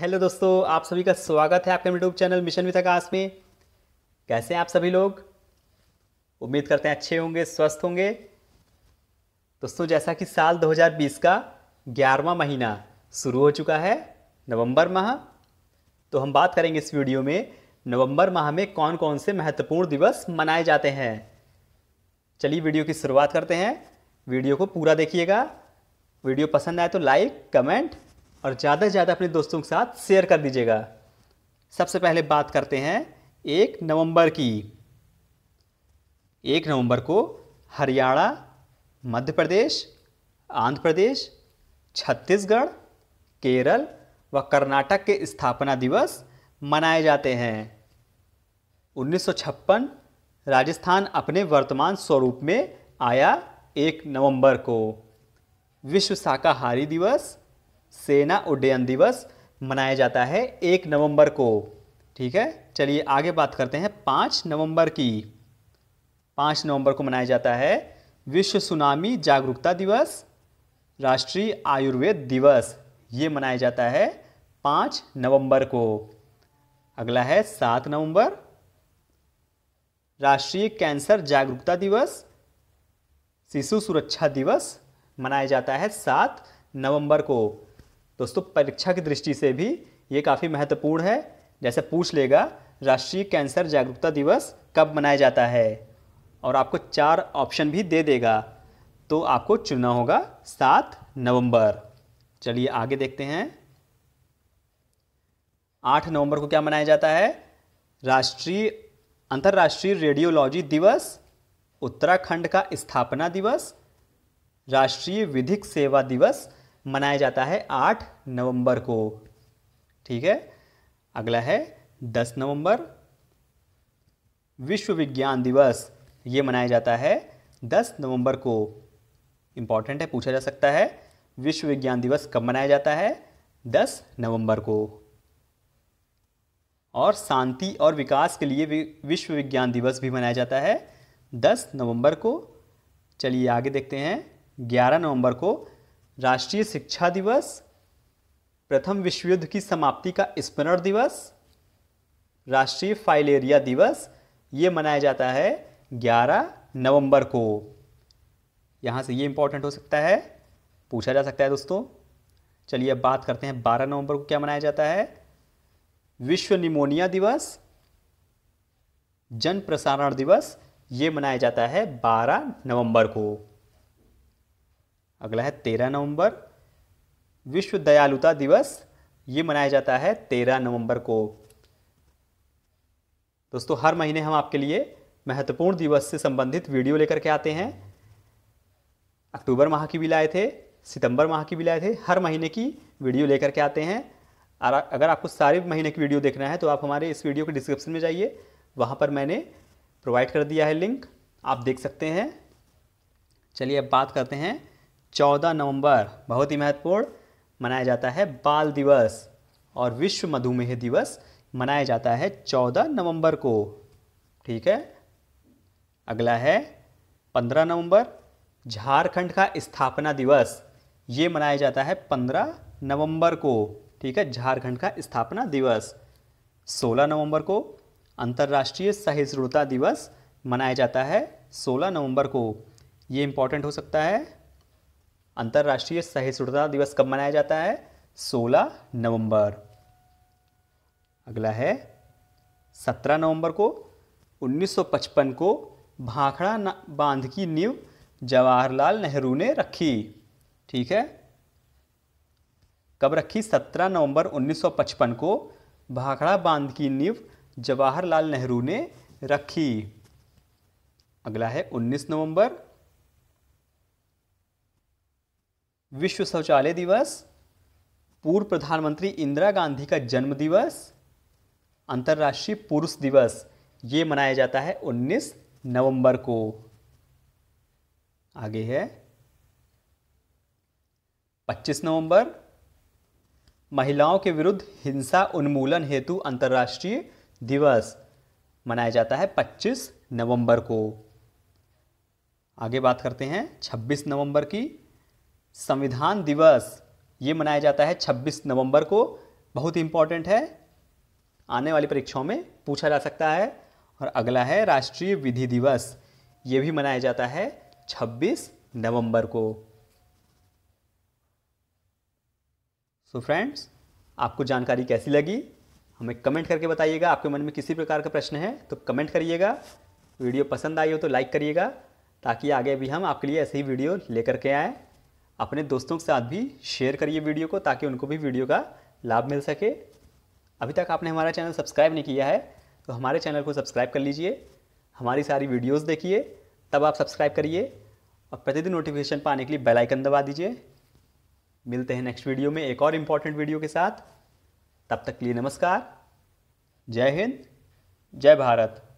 hello दोस्तों आप सभी का स्वागत है आपके YouTube channel mission with Akash में कैसे हैं आप सभी लोग उम्मीद करते हैं अच्छे होंगे स्वस्थ होंगे दोस्तों जैसा कि साल 2020 का ग्यारहवा महीना शुरू हो चुका है नवंबर माह तो हम बात करेंगे इस वीडियो में नवंबर माह में कौन कौन से महत्वपूर्ण दिवस मनाए जाते हैं चलिए वीडियो की शुरुआत करते हैं वीडियो को पूरा देखिएगा वीडियो पसंद आए तो लाइक कमेंट और ज़्यादा से ज़्यादा अपने दोस्तों के साथ शेयर कर दीजिएगा सबसे पहले बात करते हैं एक नवंबर की एक नवंबर को हरियाणा मध्य प्रदेश आंध्र प्रदेश छत्तीसगढ़ केरल व कर्नाटक के स्थापना दिवस मनाए जाते हैं 1956 राजस्थान अपने वर्तमान स्वरूप में आया एक नवंबर को विश्व शाकाहारी दिवस सेना उड्डयन दिवस मनाया जाता है एक नवंबर को ठीक है चलिए आगे बात करते हैं पाँच नवंबर की पाँच नवंबर को मनाया जाता है विश्व सुनामी जागरूकता दिवस राष्ट्रीय आयुर्वेद दिवस ये मनाया जाता है पाँच नवंबर को अगला है सात नवंबर राष्ट्रीय कैंसर जागरूकता दिवस शिशु सुरक्षा दिवस मनाया जाता है सात नवंबर को दोस्तों परीक्षा की दृष्टि से भी ये काफ़ी महत्वपूर्ण है जैसे पूछ लेगा राष्ट्रीय कैंसर जागरूकता दिवस कब मनाया जाता है और आपको चार ऑप्शन भी दे देगा तो आपको चुनना होगा सात नवंबर चलिए आगे देखते हैं आठ नवंबर को क्या मनाया जाता है राष्ट्रीय अंतर्राष्ट्रीय रेडियोलॉजी दिवस उत्तराखंड का स्थापना दिवस राष्ट्रीय विधिक सेवा दिवस मनाया जाता है आठ नवंबर को ठीक है अगला है दस नवंबर विश्व विज्ञान दिवस ये मनाया जाता है दस नवंबर को इम्पॉर्टेंट है पूछा जा सकता है विश्व विज्ञान दिवस कब मनाया जाता है दस नवंबर को और शांति और विकास के लिए विश्व विज्ञान दिवस भी मनाया जाता है दस नवंबर को चलिए आगे देखते हैं ग्यारह नवंबर को राष्ट्रीय शिक्षा दिवस प्रथम विश्व युद्ध की समाप्ति का स्मरण दिवस राष्ट्रीय फाइलेरिया दिवस ये मनाया जाता है 11 नवंबर को यहाँ से ये इम्पोर्टेंट हो सकता है पूछा जा सकता है दोस्तों चलिए अब बात करते हैं 12 नवंबर को क्या मनाया जाता है विश्व निमोनिया दिवस जन प्रसारण दिवस ये मनाया जाता है 12 नवंबर को अगला है तेरह नवंबर विश्व दयालुता दिवस ये मनाया जाता है तेरह नवंबर को दोस्तों हर महीने हम आपके लिए महत्वपूर्ण दिवस से संबंधित वीडियो लेकर के आते हैं अक्टूबर माह की भी लाए थे सितंबर माह की भी लाए थे हर महीने की वीडियो लेकर के आते हैं और अगर आपको सारे महीने की वीडियो देखना है तो आप हमारे इस वीडियो के डिस्क्रिप्शन में जाइए वहाँ पर मैंने प्रोवाइड कर दिया है लिंक आप देख सकते हैं चलिए अब बात करते हैं 14 नवंबर बहुत ही महत्वपूर्ण मनाया जाता है बाल दिवस और विश्व मधुमेह दिवस मनाया जाता है 14 नवंबर को ठीक है अगला है 15 नवंबर झारखंड का स्थापना दिवस ये मनाया जाता है 15 नवंबर को ठीक है झारखंड का स्थापना दिवस 16 नवंबर को अंतर्राष्ट्रीय सहिष्णुता दिवस मनाया जाता है 16 नवंबर को ये इम्पॉर्टेंट हो सकता है अंतर्राष्ट्रीय सहिष्णुता दिवस कब मनाया जाता है 16 नवंबर अगला है 17 नवंबर को 1955 को भाखड़ा बांध की नींव जवाहरलाल नेहरू ने रखी ठीक है कब रखी 17 नवंबर 1955 को भाखड़ा बांध की नींव जवाहरलाल नेहरू ने रखी अगला है 19 नवंबर विश्व शौचालय दिवस पूर्व प्रधानमंत्री इंदिरा गांधी का जन्म दिवस अंतर्राष्ट्रीय पुरुष दिवस ये मनाया जाता है 19 नवंबर को आगे है 25 नवंबर महिलाओं के विरुद्ध हिंसा उन्मूलन हेतु अंतर्राष्ट्रीय दिवस मनाया जाता है 25 नवंबर को आगे बात करते हैं 26 नवंबर की संविधान दिवस ये मनाया जाता है 26 नवंबर को बहुत ही इंपॉर्टेंट है आने वाली परीक्षाओं में पूछा जा सकता है और अगला है राष्ट्रीय विधि दिवस ये भी मनाया जाता है 26 नवंबर को सो so फ्रेंड्स आपको जानकारी कैसी लगी हमें कमेंट करके बताइएगा आपके मन में किसी प्रकार का प्रश्न है तो कमेंट करिएगा वीडियो पसंद आई हो तो लाइक करिएगा ताकि आगे भी हम आपके लिए ऐसे ही वीडियो लेकर के आएँ अपने दोस्तों के साथ भी शेयर करिए वीडियो को ताकि उनको भी वीडियो का लाभ मिल सके अभी तक आपने हमारा चैनल सब्सक्राइब नहीं किया है तो हमारे चैनल को सब्सक्राइब कर लीजिए हमारी सारी वीडियोस देखिए तब आप सब्सक्राइब करिए और प्रतिदिन नोटिफिकेशन पाने के लिए बेल आइकन दबा दीजिए मिलते हैं नेक्स्ट वीडियो में एक और इम्पॉर्टेंट वीडियो के साथ तब तक के लिए नमस्कार जय हिंद जय भारत